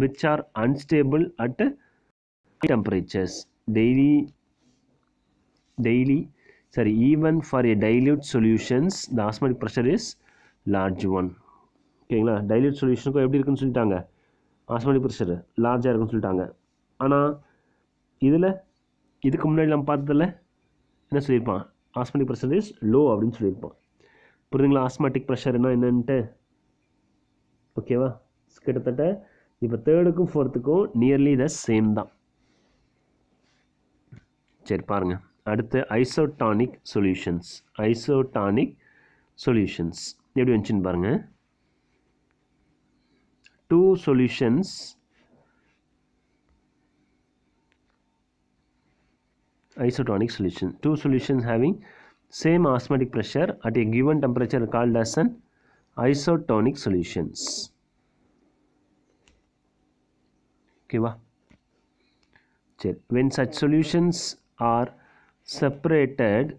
which are unstable at temperatures daily daily sorry even for a dilute solutions the osmotic pressure is large one ஓகேங்களா dilute சொல்யூஷனுக்கும் எப்படி இருக்குன்னு சொல்லிட்டாங்க ஆஸ்மானிக் pressure லார்ஜாக இருக்குன்னு சொல்லிட்டாங்க ஆனால் இதில் இதுக்கு முன்னாடி நம்ம பார்த்ததில் என்ன சொல்லியிருப்பான் ஆஸ்மெட்டிக் ப்ரெஷர் இஸ் லோ அப்படின்னு சொல்லியிருப்பான் புரிதுங்களா ஆஸ்மெட்டிக் என்ன என்னன்ட்டு ஓகேவா கிட்டத்தட்ட இப்போ தேர்டுக்கும் ஃபோர்த்துக்கும் நியர்லி த சேம் தான் சரி பாருங்கள் அடுத்து ஐசோட்டானிக் சொல்யூஷன்ஸ் ஐசோட்டானிக் சொல்யூஷன்ஸ் எப்படி வந்துச்சுன்னு பாருங்கள் two solutions isotonic solution. Two solutions having same osmotic pressure at a given temperature called as an isotonic solutions. Okay, va When such solutions are separated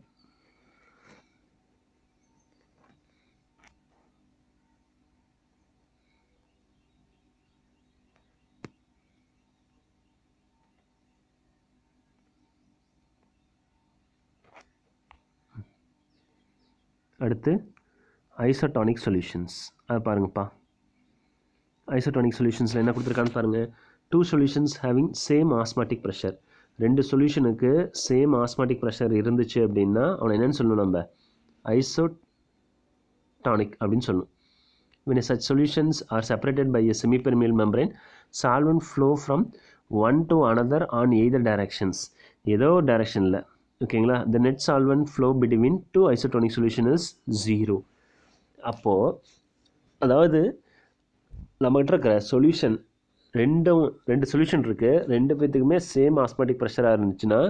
அடுத்து isotonic solutions அதை பாருங்கப்பா isotonic சொல்யூஷன்ஸில் என்ன கொடுத்துருக்கான்னு பாருங்கள் two solutions having same osmotic pressure ரெண்டு சொல்யூஷனுக்கு same osmotic pressure இருந்துச்சு அப்படின்னா அவனை என்னென்னு சொல்லணும் நம்ம ஐசோட்டானிக் அப்படின்னு சொல்லணும் when when such solutions are separated by a semipermeable membrane solvent flow from one to another on either directions ஏதோ ஒரு டைரக்ஷனில் ஓகேங்களா the net solvent flow between two isotonic solution is zero அப்போது அதாவது நம்மகிட்ட இருக்கிற சொல்யூஷன் ரெண்டும் ரெண்டு சொல்யூஷன் இருக்குது ரெண்டு பேர்த்துக்குமே சேம் ஆஸ்மெட்டிக் ப்ரெஷராக இருந்துச்சுன்னா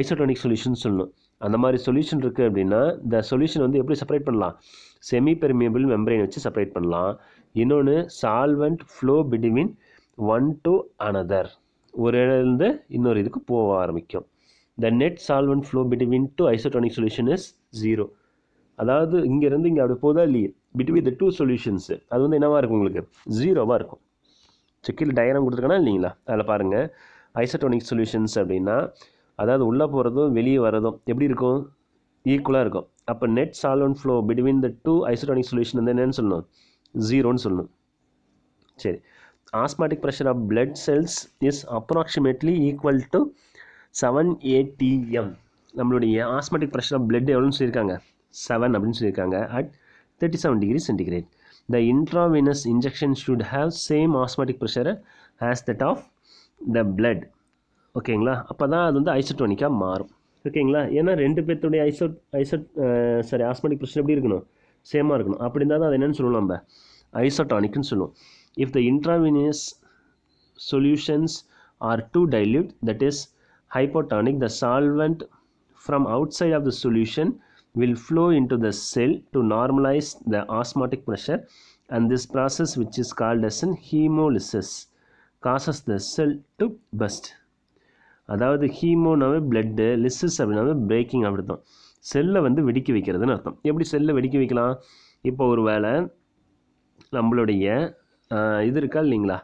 ஐசோட்டோனிக் சொல்யூஷன் சொல்லணும் அந்த மாதிரி சொல்யூஷன் இருக்குது அப்படின்னா இந்த சொல்யூஷன் வந்து எப்படி செப்பரேட் பண்ணலாம் செமி பெர்மியபிள் மெம்பரைன் வச்சு செப்பரேட் பண்ணலாம் இன்னொன்று solvent flow between one to another ஒரு இடத்துலேருந்து இன்னொரு இதுக்கு போக ஆரம்பிக்கும் the net solvent flow between two isotonic solution is zero அதாவது இங்கேருந்து இங்கே அப்படி போதா இல்லையே பிட்வீன் த டூ சொல்யூஷன்ஸு அது வந்து என்னவாக இருக்கும் உங்களுக்கு ஜீரோவாக இருக்கும் செக்கில் டயரம் கொடுத்துருக்கானா இல்லைங்களா அதில் பாருங்கள் ஐசட்டோனிக் சொல்யூஷன்ஸ் அப்படின்னா அதாவது உள்ளே போகிறதும் வெளியே வர்றதும் எப்படி இருக்கும் ஈக்குவலாக இருக்கும் அப்போ net solvent flow between the two isotonic solution வந்து என்னென்னு சொல்லணும் ஜீரோன்னு சொல்லணும் சரி osmotic pressure of blood cells is approximately equal to seven ATM நம்மளுடைய ஆஸ்மெட்டிக் ப்ரெஷர் ஆஃப் பிளட் எவ்வளோன்னு சொல்லியிருக்காங்க செவன் அப்படின்னு சொல்லியிருக்காங்க at thirty seven degree centigrade the intravenous injection should have same osmotic pressure as that of the blood ஓகேங்களா அப்போ தான் அது வந்து ஐசோட்டோனிக்காக மாறும் ஓகேங்களா ஏன்னா ரெண்டு பேர்த்துடைய iso iso sorry osmotic pressure எப்படி இருக்கணும் சேமாக இருக்கணும் அப்படி இருந்தால் தான் அது என்னென்னு சொல்லுவோம் நம்ம ஐசோட்டானிக்னு சொல்லுவோம் if the intravenous solutions are too dilute that is hypotonic, the solvent from outside of the solution will flow into the cell to normalize the osmotic pressure and this process which is called as an hemolysis causes the cell to burst அதாவது ஹீமோனாவே blood லிசஸ் அப்படின்னாவே braking அப்படிதான் செல்லை வந்து வெடிக்க வைக்கிறதுன்னு அர்த்தம் எப்படி செல்லை வெடிக்க வைக்கலாம் இப்போ ஒரு வேளை நம்மளுடைய இது இருக்கா இல்லைங்களா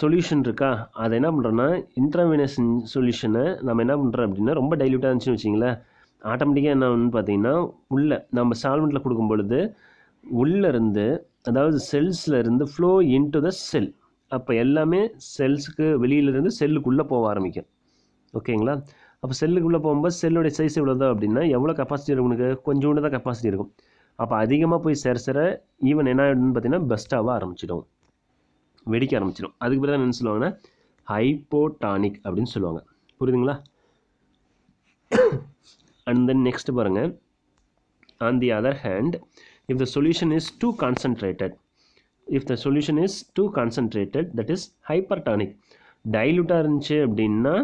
சொல்யூஷன் இருக்கா அதை என்ன பண்ணுறோன்னா இன்ட்ராவினஸ் சொல்யூஷனை நம்ம என்ன பண்ணுறோம் அப்படின்னா ரொம்ப டைல்யூட்டாக இருந்துச்சுன்னு வச்சிங்களேன் ஆட்டோமேட்டிக்காக என்ன வந்து பார்த்தீங்கன்னா உள்ளே நம்ம சால்மெண்ட்டில் கொடுக்கும் பொழுது உள்ளேருந்து அதாவது செல்ஸில் இருந்து ஃப்ளோ இன்டு த செல் அப்போ எல்லாமே செல்ஸுக்கு வெளியிலேருந்து செல்லுக்குள்ளே போக ஆரம்பிக்கும் ஓகேங்களா அப்போ செல்லுக்குள்ளே போகும்போது செல்லுடைய சைஸ் எவ்வளோ தான் அப்படின்னா எவ்வளோ கெப்பாசிட்டி இருக்கும் உனக்கு கொஞ்சோண்டு தான் கெப்பாசிட்டி இருக்கும் அப்போ அதிகமாக போய் சேர சேர ஈவன் என்ன ஆகிடும்னு பார்த்தீங்கன்னா பெஸ்ட்டாக ஆரம்பிச்சிடும் வெடிக்க ஆரம்பிச்சிடும் அதுக்கு பிறகு என்ன சொல்லுவாங்கன்னா ஹைப்போடானிக் அப்படின்னு சொல்லுவாங்க புரியுதுங்களா அண்ட் தென் நெக்ஸ்ட் பாருங்கள் on the other hand if the solution is too concentrated if the solution is too concentrated that is tonic டைலூட்டாக இருந்துச்சு அப்படின்னா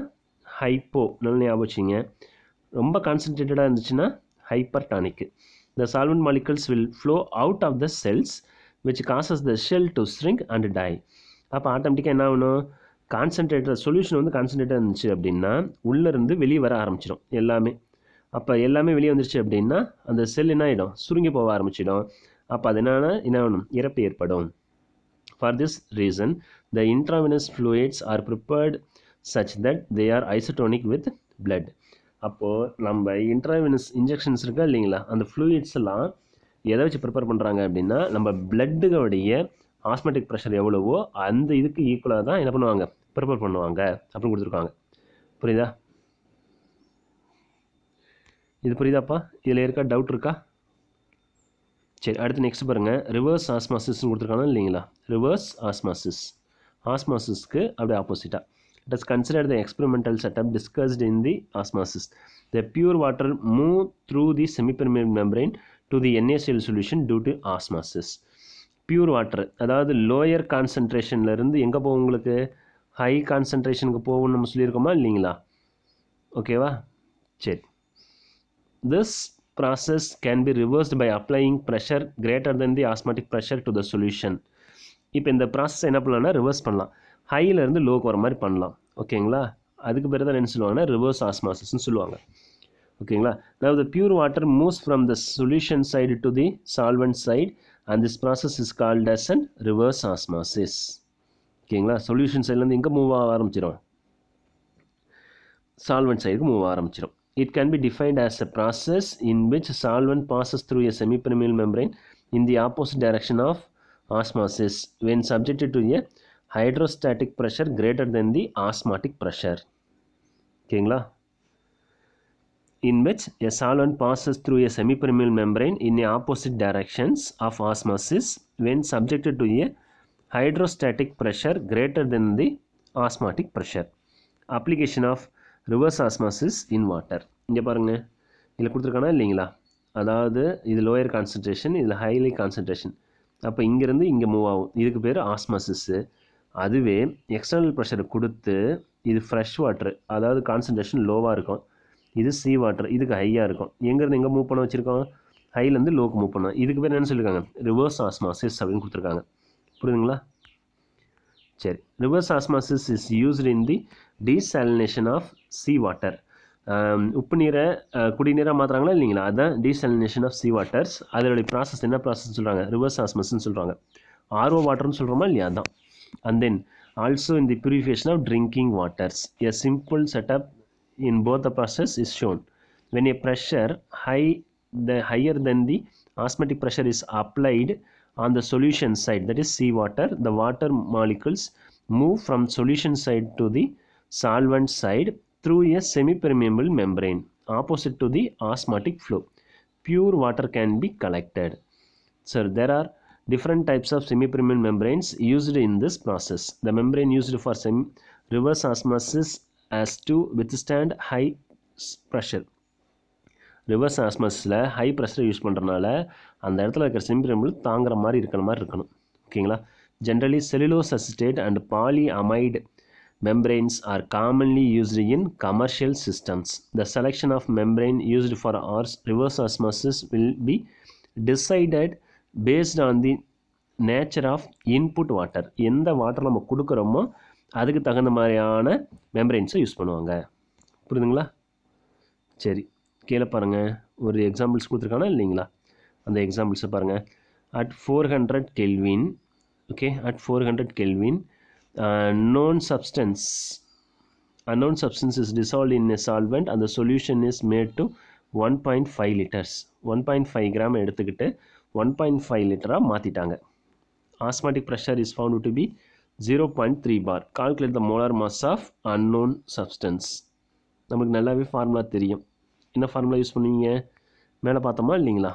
ஹைப்போ நல்ல ஞாபகம் வச்சுங்க ரொம்ப கான்சன்ட்ரேட்டடாக இருந்துச்சுன்னா hypertonic the solvent molecules will flow out of the cells which causes the cell to shrink and die அப்போ ஆட்டோமேட்டிக்காக என்ன ஆகணும் கான்சன்ட்ரேட்டர் சொல்யூஷன் வந்து கான்சன்ட்ரேட்டாக இருந்துச்சு அப்படின்னா உள்ளேருந்து வெளியே வர ஆரம்பிச்சிடும் எல்லாமே அப்போ எல்லாமே வெளியே வந்துருச்சு அப்படின்னா அந்த செல் என்ன ஆகிடும் சுருங்கி போக ஆரம்பிச்சிடும் அப்போ அது என்னென்னா என்ன ஆகணும் இறப்பு ஏற்படும் for this reason the intravenous fluids are prepared such that they are isotonic with blood அப்போது நம்ம இன்ட்ராவினஸ் இன்ஜெக்ஷன்ஸ் இருக்கா இல்லைங்களா அந்த ஃப்ளூயிட்ஸ் எல்லாம் எதை வச்சு ப்ரிப்பேர் பண்ணுறாங்க அப்படின்னா நம்ம பிளட்டுகளுடைய ஆஸ்மெட்டிக் ப்ரெஷர் எவ்வளவோ அந்த இதுக்கு ஈக்குவலாக தான் என்ன பண்ணுவாங்க ப்ரிப்பேர் பண்ணுவாங்க அப்படின்னு கொடுத்துருக்காங்க புரியுதா இது புரியுதாப்பா இதில் இருக்கா டவுட் இருக்கா சரி அடுத்து நெக்ஸ்ட் பாருங்கள் ரிவர்ஸ் ஆஸ்மாசிஸ்ன்னு கொடுத்துருக்காங்க இல்லைங்களா ரிவர்ஸ் ஆஸ்மாசிஸ் ஆஸ்மாசிஸ்க்கு அப்படியே ஆப்போசிட்டாக it is considered the experimental setup discussed in the osmosis the pure water move through the semipermeable membrane to the NaCl solution due to osmosis pure water அதாவது lower கான்சன்ட்ரேஷன்லேருந்து எங்கே போகும் உங்களுக்கு ஹை கான்சன்ட்ரேஷனுக்கு போகும்னு நம்ம சொல்லியிருக்கோமா இல்லைங்களா ஓகேவா சரி this process can be reversed by applying pressure greater than the osmotic pressure to the solution இப்போ இந்த ப்ராசஸ் என்ன பண்ணலாம்னா ரிவர்ஸ் பண்ணலாம் ஹையிலேருந்து லோக்கு வர மாதிரி பண்ணலாம் ஓகேங்களா அதுக்கு பிறகு தான் என்ன சொல்லுவாங்கன்னா ரிவர்ஸ் ஆஸ்மாசஸ்ன்னு சொல்லுவாங்க Okay, now the pure water moves from the solution side to the solvent side and this process is called as an reverse osmosis ஓகேங்களா சொல்யூஷன் சைட்லேருந்து எங்கே மூவ் ஆக ஆரம்பிச்சிடும் சால்வெண்ட் சைடுக்கு மூவ் ஆரம்பிச்சிடும் it can be defined as a process in which solvent passes through a semipermeable membrane in the opposite direction of osmosis when subjected to a hydrostatic pressure greater than the osmotic pressure. Okay. in which a solvent passes through a semipermeable membrane in the opposite directions of osmosis when subjected to a hydrostatic pressure greater than the osmotic pressure. Application of reverse osmosis in water. இங்க பாருங்க இதில் கொடுத்துருக்கானா இல்லைங்களா அதாவது இது lower concentration இதில் highly concentration அப்போ இங்கேருந்து இங்கே மூவ் ஆகும் இதுக்கு பேர் ஆஸ்மாசிஸ்ஸு அதுவே எக்ஸ்டர்னல் ப்ரெஷர் கொடுத்து இது ஃப்ரெஷ் வாட்டர் அதாவது கான்சன்ட்ரேஷன் லோவாக இருக்கும் இது சி வாட்டர் இதுக்கு ஹையாக இருக்கும் எங்கேருந்து எங்கே மூவ் பண்ண வச்சுருக்கோம் ஹைலேருந்து லோக்கு மூவ் பண்ணோம் இதுக்கு பேர் என்னென்னு சொல்லியிருக்காங்க ரிவர்ஸ் ஆஸ்மாசிஸ் அப்படின்னு கொடுத்துருக்காங்க புரியுதுங்களா சரி reverse osmosis is used in the desalination of sea water உப்பு நீரை குடிநீராக மாற்றுறாங்களா இல்லைங்களா அதுதான் டீசாலினேஷன் ஆஃப் சி வாட்டர்ஸ் அதனுடைய ப்ராசஸ் என்ன ப்ராசஸ் சொல்கிறாங்க ரிவர்ஸ் ஆஸ்மஸ்ன்னு சொல்கிறாங்க ஆர்ஓ வாட்டர்னு சொல்கிறோமா இல்லையா அதான் அண்ட் தென் ஆல்சோ இந்த the purification of drinking waters a simple setup in both the process is shown. When a pressure high, the higher than the osmotic pressure is applied on the solution side, that is seawater, the water molecules move from solution side to the solvent side through a semi-permeable membrane opposite to the osmotic flow. Pure water can be collected. So there are different types of semi-permeable membranes used in this process. The membrane used for reverse osmosis as to withstand high pressure reverse ஆஸ்மஸில் high ப்ரெஷரை use பண்ணுறனால அந்த இடத்துல இருக்கிற செம்பிரம்பிள் தாங்குற மாதிரி இருக்கிற மாதிரி இருக்கணும் ஓகேங்களா generally cellulose acetate and polyamide membranes are commonly used in commercial systems. The selection of membrane used for our reverse osmosis will be decided based on the nature of input water. எந்த water நம்ம கொடுக்குறோமோ அதுக்கு தகுந்த மாதிரியான மெம்பரைன்ஸை use பண்ணுவாங்க புரியுதுங்களா சரி கீழே பாருங்கள் ஒரு எக்ஸாம்பிள்ஸ் கொடுத்துருக்கானா இல்லைங்களா அந்த எக்ஸாம்பிள்ஸை பாருங்கள் at four hundred kelvin okay at four hundred kelvin substance substance is dissolve in a solvent அந்த solution is made to one point five litres one point five gram எடுத்துக்கிட்டு ஒன் பாயிண்ட் ஃபைவ் லிட்டராக மாற்றிட்டாங்க osmotic pressure is found to be 0.3 bar. Calculate the molar mass of unknown substance. நமக்கு நல்லாவே formula தெரியும் என்ன formula யுச் பண்ணுவீங்க மேல பாத்தமால் இல்லைங்களா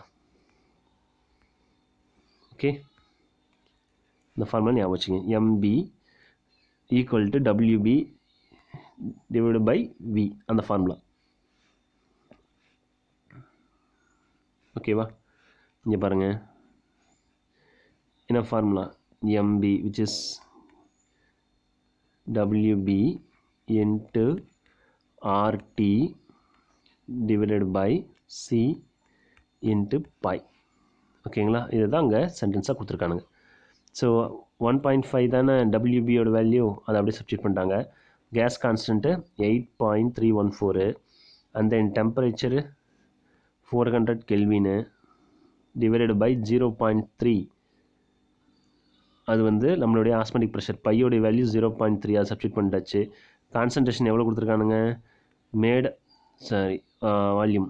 Okay. இந்த formula ஞாபகம் வச்சுங்க MB equal to WB divide by V அந்த Okay வா. இங்கே பாருங்கள் என்ன formula? MB which is WB into RT divided by C into pi ஓகேங்களா இதுதான் அங்கே சென்டென்ஸாக கொடுத்துருக்கானுங்க ஸோ ஒன் பாயிண்ட் ஃபைவ் தானே டபிள்யூபியோட வேல்யூ அதை அப்படியே சப்ஜெக்ட் பண்ணிட்டாங்க gas constant eight point three one four and then temperature four hundred கெல்வின்னு divided by zero point three அது வந்து நம்மளுடைய ஆஸ்மெட்டிக் ப்ரெஷர் பையோடைய வேல்யூ ஜீரோ பாயிண்ட் த்ரீ அது சப்ஸ்டியூட் பண்ணிட்டாச்சு கான்சன்ட்ரேஷன் எவ்வளோ கொடுத்துருக்கானுங்க made sorry volume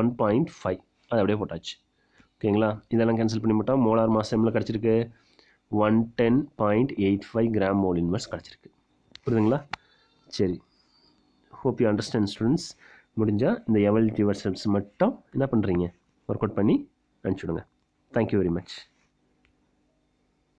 one point five அது அப்படியே போட்டாச்சு ஓகேங்களா இதெல்லாம் கேன்சல் பண்ணி மாட்டோம் மோலார் மாதம் எம்மில் கிடச்சிருக்கு one ten point eight five gram mole inverse கிடச்சிருக்கு புரியுதுங்களா சரி ஹோப் யூ அண்டர்ஸ்டாண்ட் ஸ்டூடெண்ட்ஸ் முடிஞ்சால் இந்த எவல் டிவர் ஸ்டெப்ஸ் மட்டும் என்ன பண்ணுறீங்க ஒர்க் அவுட் பண்ணி அனுப்பிச்சுடுங்க தேங்க்யூ வெரி மச்